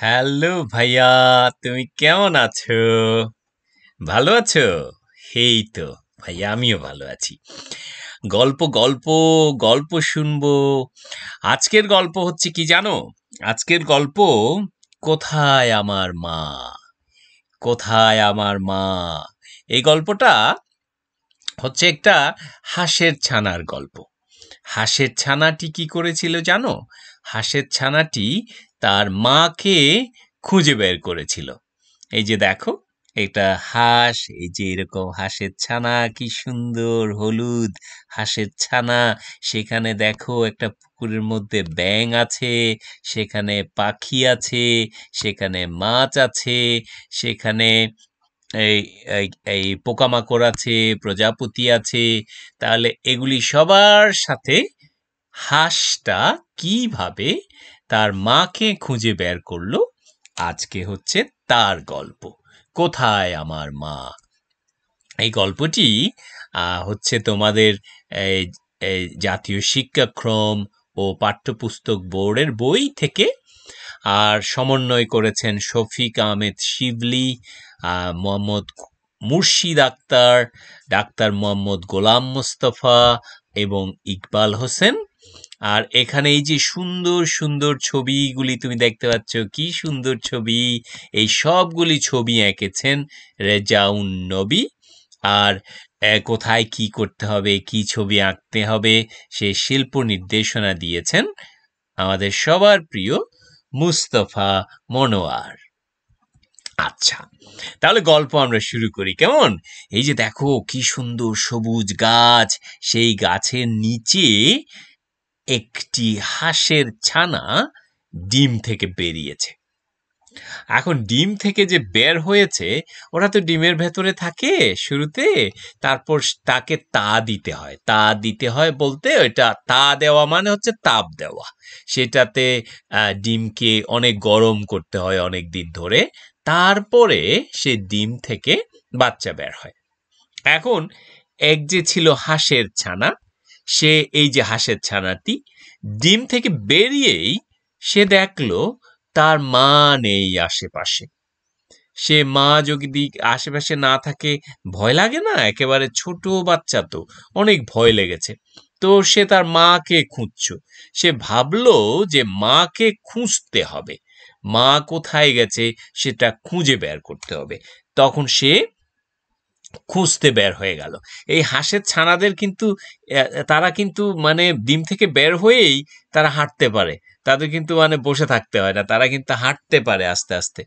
hello ভাইয়া তুমি কেমন আছো ভালো আছো হেই তো ভাইয়া আমিও ভালো আছি গল্প গল্প গল্প শুনবো আজকের গল্প হচ্ছে কি জানো আজকের গল্প কোথায় আমার মা কোথায় আমার মা এই গল্পটা হচ্ছে একটা হাঁসের ছানার গল্প হাঁসের ছানাটি কি করেছিল জানো হাঁসের ছানাটি তার মাকে খুঁজে বের করেছিল এই যে দেখো এটা হাঁস এই যে এরকম হাঁসের ছানা কি সুন্দর হলুদ হাঁসের ছানা সেখানে দেখো একটা পুকুরের মধ্যে ব্যাং আছে সেখানে পাখি আছে সেখানে মাছ আছে সেখানে এই এই পোকামাকড় আছে প্রজাপতি আছে তাহলে এগুলি সবার সাথে হাঁসটা কিভাবে তার মাকে খুঁজে বের করলো আজকে হচ্ছে তার গল্প কোথায় আমার মা এই গল্পটি হচ্ছে তোমাদের জাতীয় শিক্ষাক্রম ও পাঠ্যপুস্তক বোর্ডের বই থেকে আর সমন্বয় করেছেন শফিক আহমেদ শিবলি মোহাম্মদ মুর্শিদ আক্তার ডাক্তার মোহাম্মদ গোলাম মোস্তফা এবং ইকবাল হোসেন আর এখানে এই যে সুন্দর সুন্দর ছবিগুলি তুমি দেখতে পাচ্ছ কি সুন্দর ছবি এই সবগুলি ছবি এঁকেছেন রেজাউন নবী আর কোথায় কি করতে হবে কি ছবি আঁকতে হবে সে শিল্প নির্দেশনা দিয়েছেন আমাদের সবার প্রিয় মুস্তফা মনোয়ার আচ্ছা তাহলে গল্প আমরা শুরু করি কেমন এই যে দেখো কি সুন্দর সবুজ গাছ সেই গাছের নিচে একটি হাঁসের ছানা ডিম থেকে বেরিয়েছে এখন ডিম থেকে যে বের হয়েছে ওরা তো ডিমের ভেতরে থাকে শুরুতে তারপর তাকে তা দিতে হয় তা দিতে হয় বলতে ওইটা তা দেওয়া মানে হচ্ছে তাপ দেওয়া সেটাতে ডিমকে অনেক গরম করতে হয় অনেক দিন ধরে তারপরে সে ডিম থেকে বাচ্চা বের হয় এখন এক যে ছিল হাঁসের ছানা সে এই যে হাঁসের ছানাটি ডিম থেকে বেরিয়েই সে দেখল তার মা নেই আশেপাশে সে মা যদি আশেপাশে না থাকে ভয় লাগে না একেবারে ছোট বাচ্চা তো অনেক ভয় লেগেছে তো সে তার মাকে খুঁজছ সে ভাবলো যে মাকে খুঁজতে হবে মা কোথায় গেছে সেটা খুঁজে বের করতে হবে তখন সে খুঁজতে বের হয়ে গেল এই হাঁসের ছানাদের কিন্তু তারা কিন্তু মানে ডিম থেকে বের হয়েই তারা হাঁটতে পারে তাদের কিন্তু মানে বসে থাকতে হয় না তারা কিন্তু হাঁটতে পারে আস্তে আস্তে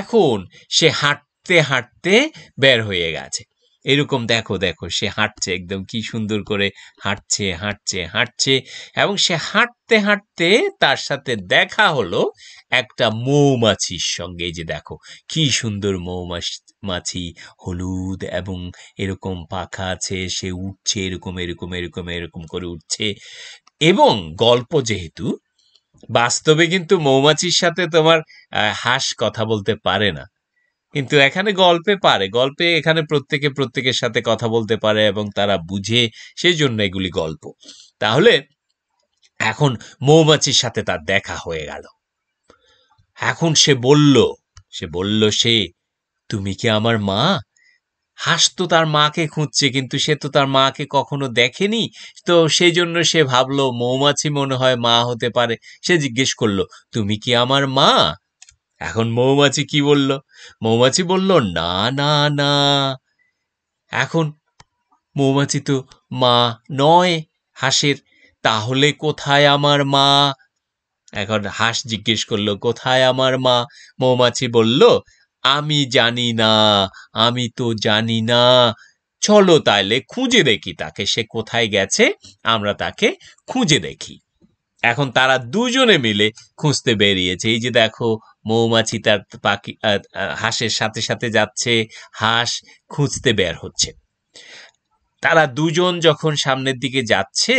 এখন সে হাঁটতে হাঁটতে বের হয়ে গেছে এরকম দেখো দেখো সে হাঁটছে একদম কি সুন্দর করে হাঁটছে হাঁটছে হাঁটছে এবং সে হাঁটতে হাঁটতে তার সাথে দেখা হলো একটা মৌমাছির সঙ্গে যে দেখো কি সুন্দর মৌমাছি মাছি হলুদ এবং এরকম পাখা আছে সে উঠছে এরকম এরকম এরকম এরকম করে উঠছে এবং গল্প যেহেতু বাস্তবে কিন্তু মৌমাছির সাথে তোমার হাস কথা বলতে পারে না কিন্তু এখানে গল্পে পারে গল্পে এখানে প্রত্যেকে প্রত্যেকের সাথে কথা বলতে পারে এবং তারা বুঝে সেই জন্য এগুলি গল্প তাহলে এখন মৌমাছির সাথে তার দেখা হয়ে গেল এখন সে বলল সে বলল সে তুমি কি আমার মা হাঁস তো তার মাকে খুঁজছে কিন্তু সে তো তার মাকে কখনো দেখেনি তো সেই জন্য সে ভাবলো মৌমাছি মনে হয় মা হতে পারে সে জিজ্ঞেস করলো তুমি কি আমার মা এখন মৌমাছি কি বলল মৌমাছি বলল না না না এখন মৌমাছি তো মা নয় হাঁসের তাহলে কোথায় আমার মা এখন হাঁস জিজ্ঞেস করলো কোথায় আমার মা মৌমাছি বলল আমি জানি না আমি তো জানি না চলো তাহলে খুঁজে দেখি তাকে সে কোথায় গেছে আমরা তাকে খুঁজে দেখি এখন তারা দুজনে মিলে খুঁজতে বেরিয়েছে এই যে দেখো মৌমাছি তার পাখি হাঁসের সাথে সাথে যাচ্ছে হাঁস খুঁজতে বের হচ্ছে তারা দুজন যখন সামনের দিকে যাচ্ছে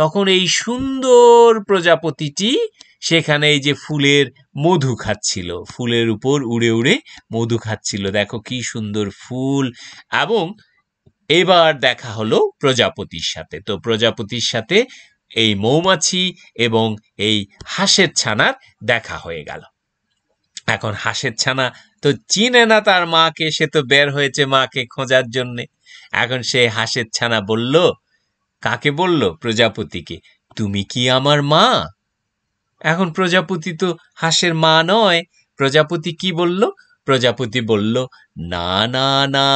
তখন এই সুন্দর প্রজাপতিটি সেখানে এই যে ফুলের মধু খাচ্ছিল ফুলের উপর উড়ে উড়ে মধু খাচ্ছিল দেখো কি সুন্দর ফুল এবং এবার দেখা হলো প্রজাপতির সাথে তো প্রজাপতির সাথে এই মৌমাছি এবং এই হাঁসের ছানার দেখা হয়ে গেল এখন হাঁসের ছানা তো চিনে না তার মাকে সে তো বের হয়েছে মাকে খোঁজার জন্যে এখন সে হাঁসের ছানা বলল কাকে বলল প্রজাপতিকে তুমি কি আমার মা এখন প্রজাপতি তো হাঁসের মা নয় প্রজাপতি কি বলল প্রজাপতি বলল না না না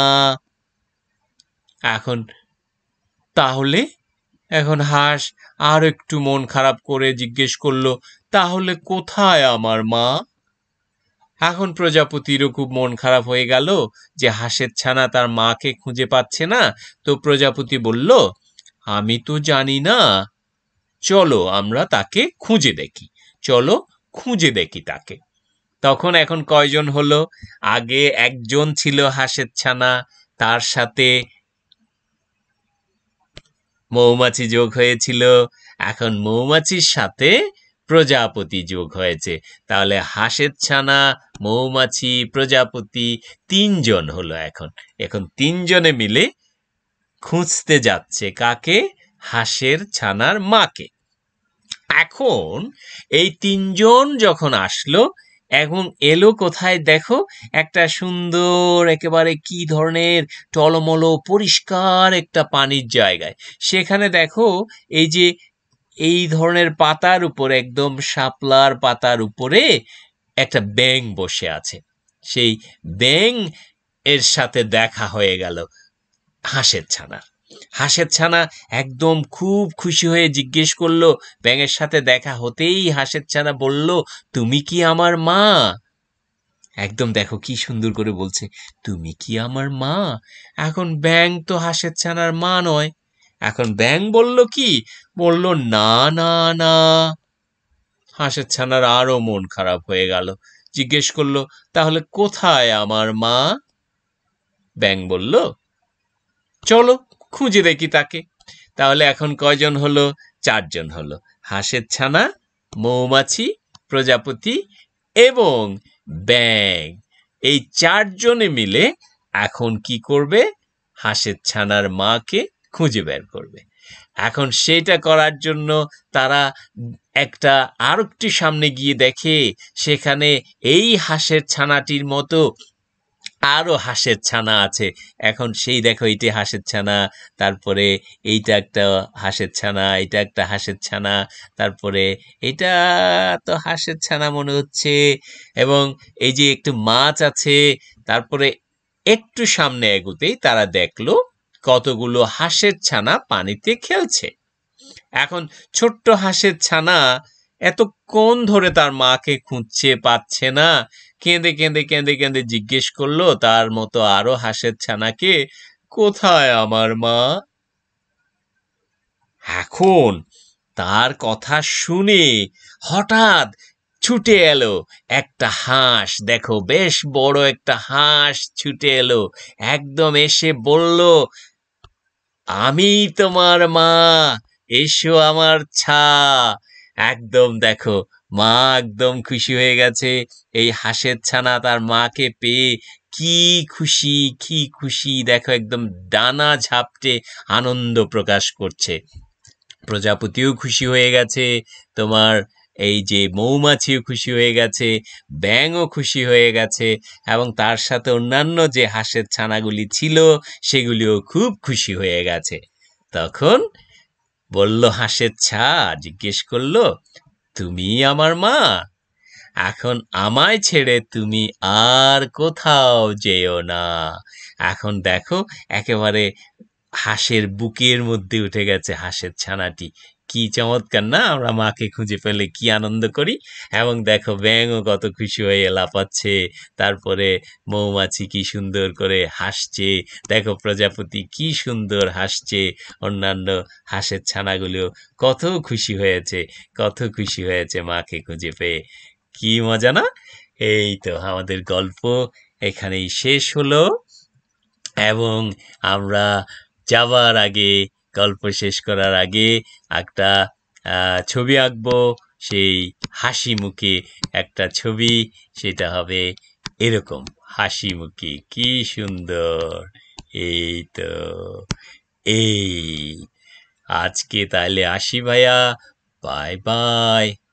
এখন তাহলে এখন হাঁস আর একটু মন খারাপ করে জিজ্ঞেস করলো তাহলে কোথায় আমার মা এখন প্রজাপতিরও খুব মন খারাপ হয়ে গেল যে হাঁসের ছানা তার মাকে খুঁজে পাচ্ছে না তো প্রজাপতি বলল আমি তো জানি না চলো আমরা তাকে খুঁজে দেখি চলো খুঁজে দেখি তাকে তখন এখন কয়জন হলো আগে একজন ছিল হাঁসের ছানা তার সাথে মৌমাছি যোগ হয়েছিল এখন মৌমাছির সাথে প্রজাপতি যোগ হয়েছে তাহলে হাঁসের ছানা মৌমাছি প্রজাপতি তিনজন হলো এখন এখন তিনজনে মিলে খুঁজতে যাচ্ছে কাকে হাঁসের ছানার মাকে এখন এই তিনজন যখন আসলো এবং এলো কোথায় দেখো একটা সুন্দর একেবারে কি ধরনের টলমলো পরিষ্কার একটা পানির জায়গায় সেখানে দেখো এই যে এই ধরনের পাতার উপর একদম শাপলার পাতার উপরে একটা ব্যাং বসে আছে সেই ব্যাং এর সাথে দেখা হয়ে গেল হাঁসের ছানার হাঁসের ছানা একদম খুব খুশি হয়ে জিজ্ঞেস করলো ব্যাঙের সাথে দেখা হতেই হাঁসের ছানা বলল তুমি কি আমার মা একদম দেখো কি সুন্দর করে বলছে তুমি কি আমার মা এখন ব্যাং তো হাঁসের ছানার মা নয় এখন ব্যাং বলল কি বলল না না না হাঁসের ছানার আরও মন খারাপ হয়ে গেল জিজ্ঞেস করলো তাহলে কোথায় আমার মা ব্যাং বলল চলো খুঁজে দেখি তাকে তাহলে এখন কয়জন হলো চারজন হলো হাঁসের ছানা মৌমাছি প্রজাপতি এবং ব্যাঙ এই চারজনে মিলে এখন কি করবে হাঁসের ছানার মাকে খুঁজে বের করবে এখন সেটা করার জন্য তারা একটা আরেকটি সামনে গিয়ে দেখে সেখানে এই হাঁসের ছানাটির মতো আরও হাঁসের ছানা আছে এখন সেই দেখো এটি হাঁসের ছানা তারপরে এইটা একটা হাঁসের ছানা এটা একটা হাঁসের ছানা তারপরে এটা তো হাঁসের ছানা মনে হচ্ছে এবং এই যে একটু মাছ আছে তারপরে একটু সামনে এগোতেই তারা দেখলো কতগুলো হাঁসের ছানা পানিতে খেলছে এখন ছোট্ট হাঁসের ছানা এতক্ষণ ধরে তার মাকে খুঁজছে পাচ্ছে না কেঁদে কেঁদে কেঁদে কেঁদে জিজ্ঞেস করলো তার মতো আরো হাঁসের ছানাকে কোথায় আমার মা এখন তার কথা শুনে হঠাৎ ছুটে এলো একটা হাঁস দেখো বেশ বড় একটা হাঁস ছুটে এলো একদম এসে বলল আমি তোমার মা এসো আমার ছা একদম দেখো মা একদম খুশি হয়ে গেছে এই হাঁসের ছানা তার মাকে পেয়ে কি খুশি কি খুশি দেখো একদম ডানা ঝাপটে আনন্দ প্রকাশ করছে প্রজাপতিও খুশি হয়ে গেছে তোমার এই যে মৌমাছিও খুশি হয়ে গেছে ব্যাঙও খুশি হয়ে গেছে এবং তার সাথে অন্যান্য যে হাঁসের ছানাগুলি ছিল সেগুলিও খুব খুশি হয়ে গেছে তখন বলল হাঁসের ছা জিজ্ঞেস করলো তুমি আমার মা এখন আমায় ছেড়ে তুমি আর কোথাও যেও না এখন দেখো একেবারে হাঁসের বুকের মধ্যে উঠে গেছে হাঁসের ছানাটি কি চমৎকার না আমরা মাকে খুঁজে পেলে কি আনন্দ করি এবং দেখো ব্যাঙও কত খুশি হয়ে লাফাচ্ছে তারপরে মৌমাছি কি সুন্দর করে হাসছে দেখো প্রজাপতি কি সুন্দর হাসছে অন্যান্য হাঁসের ছানাগুলিও কত খুশি হয়েছে কত খুশি হয়েছে মাকে খুঁজে পেয়ে কি মজা না এই তো আমাদের গল্প এখানেই শেষ হলো এবং আমরা যাওয়ার আগে গল্প শেষ করার আগে একটা ছবি আঁকবো সেই হাসি মুখে একটা ছবি সেটা হবে এরকম হাসি মুখে কি সুন্দর এই তো এই আজকে তাহলে আসি ভাইয়া বাই বাই